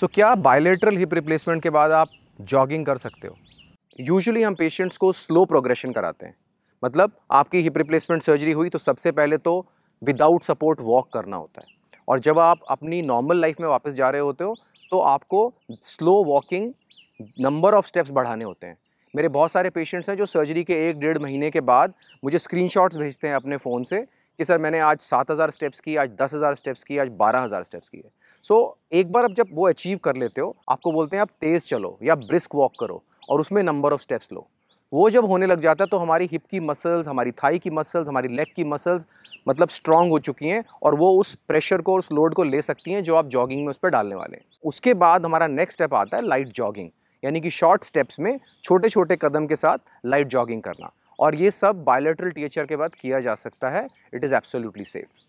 सो so, क्या bilateral hip replacement के बाद आप जॉगिंग कर सकते हो यूजुअली हम पेशेंट्स को स्लो प्रोग्रेशन कराते हैं मतलब आपकी हिप रिप्लेसमेंट सर्जरी हुई तो सबसे पहले तो विदाउट सपोर्ट वॉक करना होता है और जब आप अपनी नॉर्मल लाइफ में वापस जा रहे होते हो तो आपको slow walking number of steps बढ़ाने होते हैं मेरे बहुत सारे पेशेंट्स हैं जो सर्जरी के एक डेढ़ महीने के बाद मुझे स्क्रीनशॉट्स भेजते हैं अपने फ़ोन से कि सर मैंने आज सात हज़ार स्टेप्स की आज दस हज़ार स्टेप्स की आज बारह हज़ार स्टेप्स की है सो so, एक बार अब जब वो अचीव कर लेते हो आपको बोलते हैं आप तेज़ चलो या ब्रिस्क वॉक करो और उसमें नंबर ऑफ़ स्टेप्स लो वो जब होने लग जाता है तो हमारी हिप की मसल्स हमारी थाई की मसल्स हमारी लेग की मसल्स मतलब स्ट्रांग हो चुकी हैं और वो उस प्रेशर को उस लोड को ले सकती हैं जो आप जॉगिंग में उस पर डालने वाले हैं उसके बाद हमारा नेक्स्ट स्टेप आता है लाइट जॉगिंग यानी कि शॉर्ट स्टेप्स में छोटे छोटे कदम के साथ लाइट जॉगिंग करना और ये सब बायोलेट्रल टीएचआर के बाद किया जा सकता है इट इज़ एब्सोल्युटली सेफ़